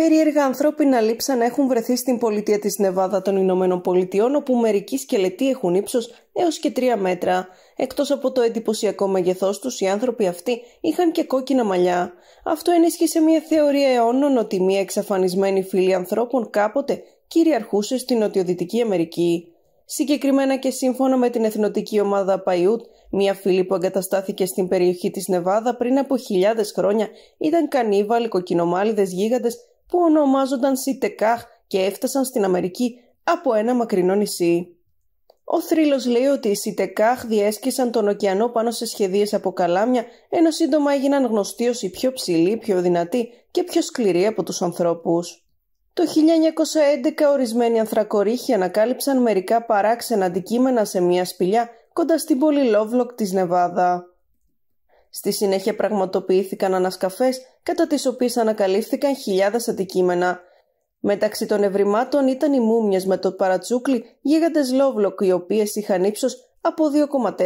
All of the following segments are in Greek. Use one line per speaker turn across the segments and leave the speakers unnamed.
Περίεργα ανθρώπινα λείψανα έχουν βρεθεί στην πολιτεία της Νεβάδα των Ηνωμένων Πολιτειών, όπου μερικοί σκελετοί έχουν ύψος έως και 3 μέτρα. Εκτός από το εντυπωσιακό μεγεθός τους, οι άνθρωποι αυτοί είχαν και κόκκινα μαλλιά. Αυτό ενίσχυσε μια θεωρία αιώνων ότι μια εξαφανισμένη φύλη ανθρώπων κάποτε κυριαρχούσε στην νοτιοδυτική Αμερική. Συγκεκριμένα και σύμφωνα με την εθνοτική ομάδα Παϊούτ, μια φυλή που εγκαταστάθηκε στην περιοχή της Νεβάδα πριν από χιλιάδες χρόνια ήταν κανίβαλοι, κοκκινομάλιδες, γίγαντες που ονομάζονταν Σιτεκάχ και έφτασαν στην Αμερική από ένα μακρινό νησί. Ο θρύλος λέει ότι οι Σιτεκάχ διέσκησαν τον ωκεανό πάνω σε σχεδίες από καλάμια, ενώ σύντομα έγιναν γνωστοί ως οι πιο ψηλοί, πιο δυνατοί και πιο σκληροί από τους ανθρώπους. Το 1911 ορισμένοι ανθρακορίχοι ανακάλυψαν μερικά παράξενα αντικείμενα σε μια σπηλιά κοντά στην πόλη Λόβλοκ της Νεβάδα. Στη συνέχεια πραγματοποιήθηκαν ανασκαφές κατά τις οποίες ανακαλύφθηκαν χιλιάδες αντικείμενα. Μεταξύ των ευρημάτων ήταν οι μούμιες με το παρατσούκλι γίγαντες λόβλοκ οι οποίες είχαν ύψος από 2,4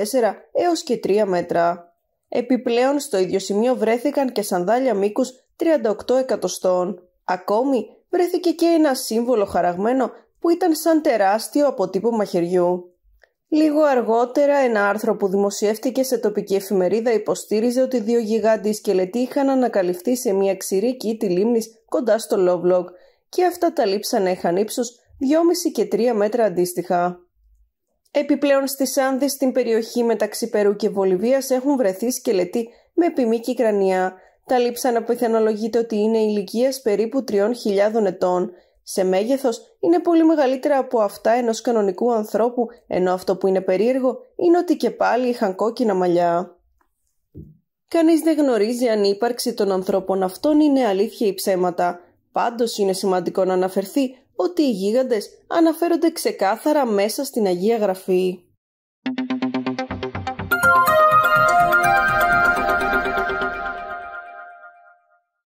έως και 3 μέτρα. Επιπλέον στο ίδιο σημείο βρέθηκαν και σανδάλια μήκους 38 εκατοστών. Ακόμη βρέθηκε και ένα σύμβολο χαραγμένο που ήταν σαν τεράστιο αποτύπωμα χεριού. Λίγο αργότερα, ένα άρθρο που δημοσιεύτηκε σε τοπική εφημερίδα υποστήριζε ότι δύο γιγάντιοι σκελετοί είχαν ανακαλυφθεί σε μια ξηρή κήτη λίμνης κοντά στο Λόβλογκ και αυτά τα λείψανα είχαν ύψο 2,5 και 3 μέτρα αντίστοιχα. Επιπλέον στις Άνδες στην περιοχή μεταξύ Περού και Βολιβίας έχουν βρεθεί σκελετοί με επιμήκη κρανιά. Τα που πιθανολογείται ότι είναι ηλικίας περίπου 3.000 ετών σε μέγεθος είναι πολύ μεγαλύτερα από αυτά ενός κανονικού ανθρώπου, ενώ αυτό που είναι περίεργο είναι ότι και πάλι είχαν κόκκινα μαλλιά. Κανείς δεν γνωρίζει αν η ύπαρξη των ανθρώπων αυτών είναι αλήθεια ή ψέματα. Πάντως είναι σημαντικό να αναφερθεί ότι οι γίγαντες αναφέρονται ξεκάθαρα μέσα στην Αγία Γραφή.